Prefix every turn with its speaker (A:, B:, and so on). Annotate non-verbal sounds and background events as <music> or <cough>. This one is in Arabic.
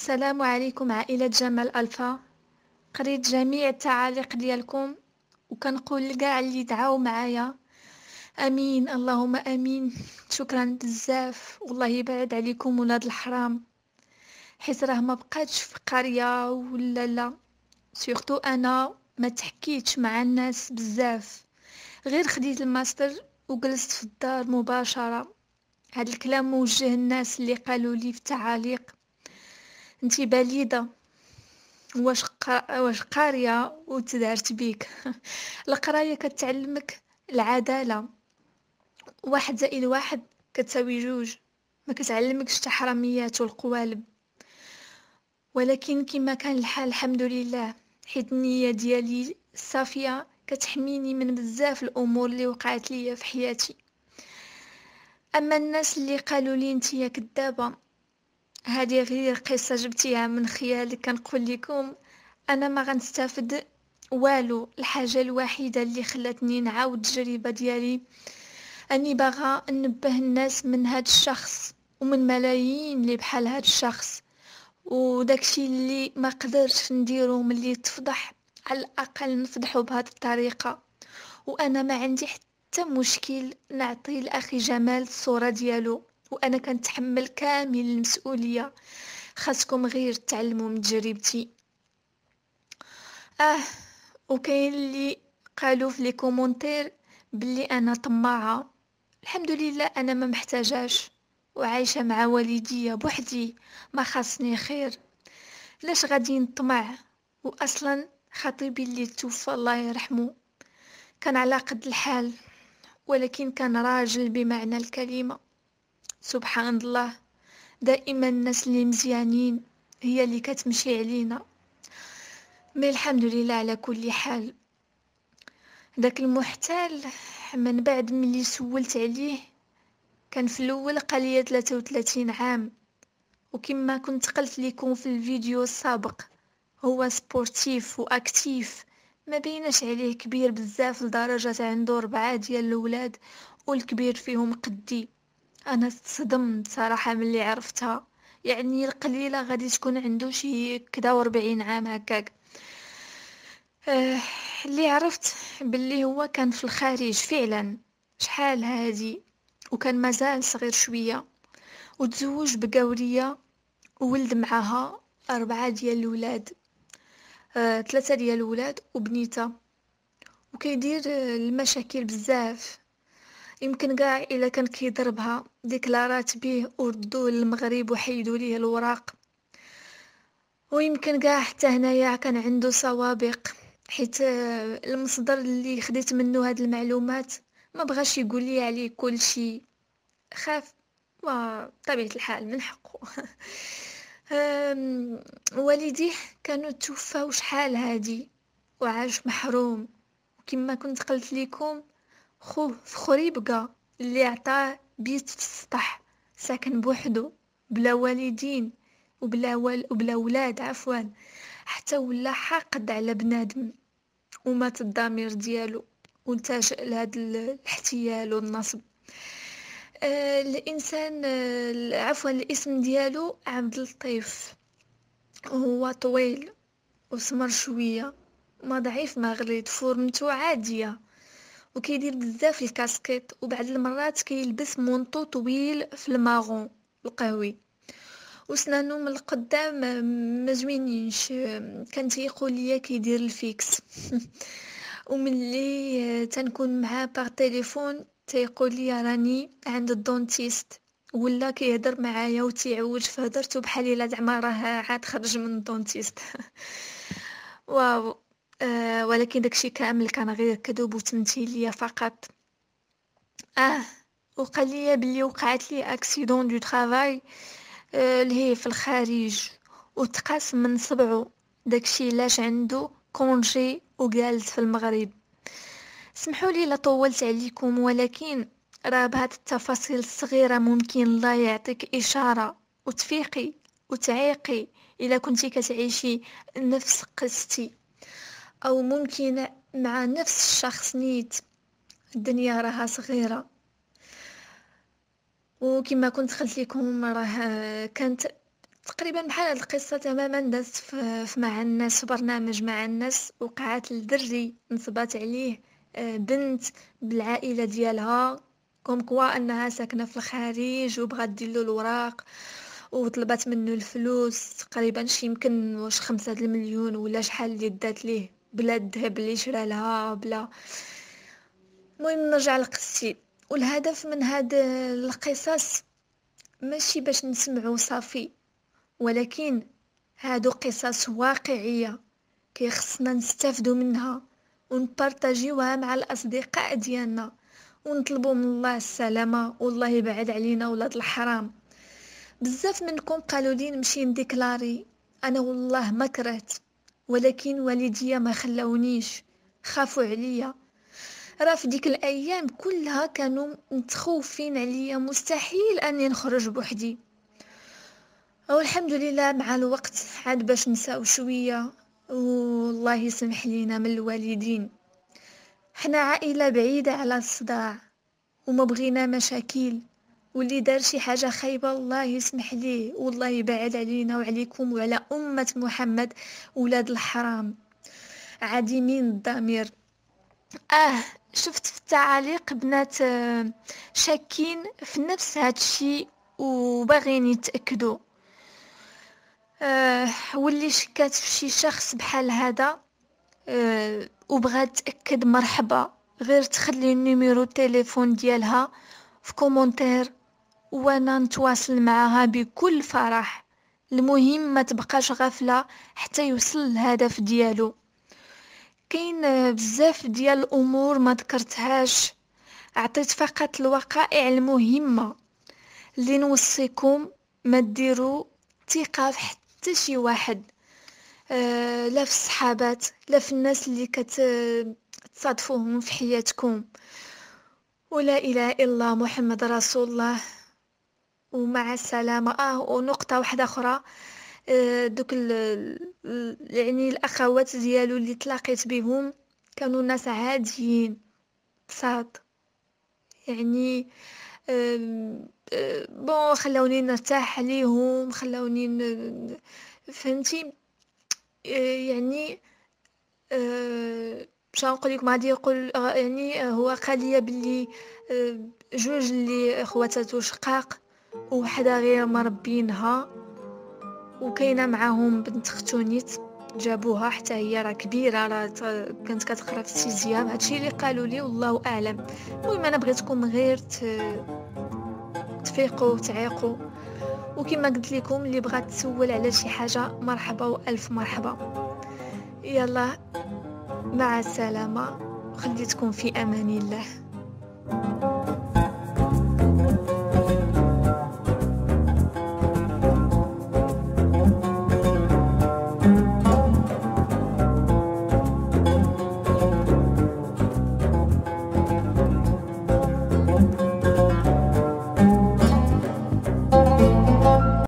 A: السلام عليكم عائلة جمال ألفا قريت جميع التعاليق ديالكم وكنقول لكاع اللي دعاو معايا امين اللهم امين شكرا بزاف والله يبعد عليكم ولاد الحرام حيت راه ما بقاتش في قريه ولا لا سورتو انا ما تحكيتش مع الناس بزاف غير خديت الماستر وجلست في الدار مباشره هاد الكلام موجه الناس اللي قالوا لي في التعاليق انت بليده واش واش قاريه وتدارت بيك <laughs> القرايه كتعلمك العداله واحد زائد واحد كتساوي جوج ما كتعلمكش التحرميات والقوالب ولكن كما كان الحال الحمد لله حيت النيه ديالي الصافيه كتحميني من بزاف الامور اللي وقعت ليا في حياتي اما الناس اللي قالوا لي انت كدابه هذه غير قصة جبتيها من خيالك كنقول لكم انا ما غنستافد والو الحاجه الوحيده اللي خلاتني نعاود التجربه ديالي اني باغا ننبه الناس من هاد الشخص ومن ملايين اللي بحال هاد الشخص وداكشي اللي ما قدرتش نديرو ملي تفضح على الاقل نفضحو بهاد الطريقه وانا ما عندي حتى مشكل نعطي لاخي جمال الصوره ديالو وانا كنتحمل كامل المسؤوليه خاصكم غير تعلموا من تجربتي اه وكاين اللي قالوا في لي كومونتير بلي انا طماعه الحمد لله انا ما محتاجاش وعايشه مع والديا بوحدي ما خاصني خير لاش غادي نطمع واصلا خطيبي اللي توفى الله يرحمه كان على قد الحال ولكن كان راجل بمعنى الكلمه سبحان الله دائما الناس اللي مزيانين هي اللي كتمشي علينا مي الحمد لله على كل حال داك المحتال من بعد ملي سولت عليه كان في الاول لي 33 عام وكما كنت قلت لكم في الفيديو السابق هو سبورتيف واكتيف ما بينش عليه كبير بزاف لدرجة عنده ربعة ديال الولاد والكبير فيهم قدي انا صدمت صراحه ملي عرفتها يعني القليله غادي تكون عنده شي كدا و عام هكاك أه اللي عرفت باللي هو كان في الخارج فعلا شحال هادي وكان مازال صغير شويه وتزوج بقوريه وولد معاها أربعة ديال الولاد آه، ثلاثة أه ديال الولاد وبنيته وكيدير آه، المشاكل بزاف يمكن كاع الا كان كيضربها ديكلارات بيه وردوا للمغرب وحيدوا ليه الوراق ويمكن كاع حتى هنايا كان عنده سوابق حيت آه، المصدر اللي خديت منه هاد المعلومات ما بغاش يقول لي عليه كل شيء خاف وطبيعة الحال من حقه <laughs> والديه كانوا توفاو شحال هادي وعاش محروم وكما كنت قلت لكم خوه خريبقة اللي عطاه بيت في السطح ساكن بوحدو بلا والدين وبلا ول وبلا ولاد عفوا حتى ولا حاقد على بنادم ومات الضمير ديالو والتجأ لهاد الاحتيال والنصب آه الانسان آه عفوا الاسم ديالو عبد اللطيف هو طويل وسمر شويه ما ضعيف ما غليت فورمتو عاديه وكيدير بزاف الكاسكيت وبعض المرات كيلبس مونطو طويل في الماغون القهوي وسنانو من القدام ما زوينينش كان تيقول ليا كيدير الفيكس <laughs> وملي آه، تنكون معاه بار تيليفون تيقول لي راني عند الدونتيست ولا كيهضر معايا وتيعوج في بحال الا زعما راه عاد خرج من الدونتيست <laughs> واو آه، ولكن داكشي كامل كان غير كذوب وتمثيل ليا فقط اه وقال لي بلي وقعت لي اكسيدون دو ترافاي اللي هي في الخارج وتقاس من صبعو داكشي لاش عنده كونجي وجالس في المغرب سمحوا لي لطولت عليكم ولكن راه بهاد التفاصيل الصغيره ممكن الله يعطيك اشاره وتفيقي وتعيقي الا كنتي كتعيشي نفس قصتي أو ممكن مع نفس الشخص نيت الدنيا راها صغيرة وكما كنت قلت لكم راه كانت تقريبا بحال هاد القصة تماما دازت في مع الناس في برنامج مع الناس وقعات لدري نصبات عليه آه، بنت بالعائلة ديالها كوم كوا انها ساكنة في الخارج وبغات دير له الوراق وطلبات منه الفلوس تقريبا شي يمكن واش خمسة المليون ولا شحال اللي دات ليه بلا الذهب اللي شرا لها بلا المهم نرجع لقصتي والهدف من هاد القصص ماشي باش نسمعو صافي ولكن هادو قصص واقعيه كيخصنا نستافدو منها ونبارطاجيوها مع الاصدقاء ديالنا ونطلبوا من الله السلامه والله يبعد علينا ولاد الحرام بزاف منكم قالوا لي نمشي نديكلاري انا والله ما كرهت ولكن والديا ما خلاونيش خافوا عليا راه في ديك الايام كلها كانوا متخوفين عليا مستحيل اني نخرج بوحدي او الحمد لله مع الوقت عاد باش نساو شويه والله يسمح لينا من الوالدين حنا عائله بعيده على الصداع وما بغينا مشاكل واللي دار شي حاجه خايبه الله يسمح ليه والله يبعد علينا وعليكم وعلى امه محمد ولاد الحرام عديمين الضمير اه شفت في التعاليق بنات آه، شاكين في نفس هادشي وباغيين يتاكدوا أه واللي شكات في شي شخص بحال هذا أه وبغات تاكد مرحبا غير تخلي النيميرو تيليفون ديالها في كومونتير وانا نتواصل معها بكل فرح المهم ما تبقاش غافله حتى يوصل الهدف ديالو كاين بزاف ديال الامور ما ذكرتهاش عطيت فقط الوقائع المهمه اللي نوصيكم ما ديروا ثقه في حتى شي واحد آه، لا في الصحابات لا في الناس اللي كتصادفوهم في حياتكم ولا اله الا الله محمد رسول الله ومع السلامة اه ونقطة واحدة أخرى آه دوك يعني الأخوات ديالو اللي تلاقيت بهم كانوا ناس عاديين بساط يعني آه بون خلاوني نرتاح ليهم خلاوني فهمتي آه، يعني باش آه، نقول لك ما غادي يقول آه، يعني هو قال لي بلي جوج اللي خواتاتو شقاق وحده غير مربينها وكاينه معاهم بنت ختونيت جابوها حتى هي راه كبيره راه كانت كتقرا في السيزيام هادشي اللي قالوا لي والله اعلم المهم انا بغيتكم غير ت... تفيقوا وتعيقوا وكما قلت لكم اللي بغات تسول على شي حاجه مرحبا والف مرحبا يلا مع السلامه خليتكم في امان الله thank you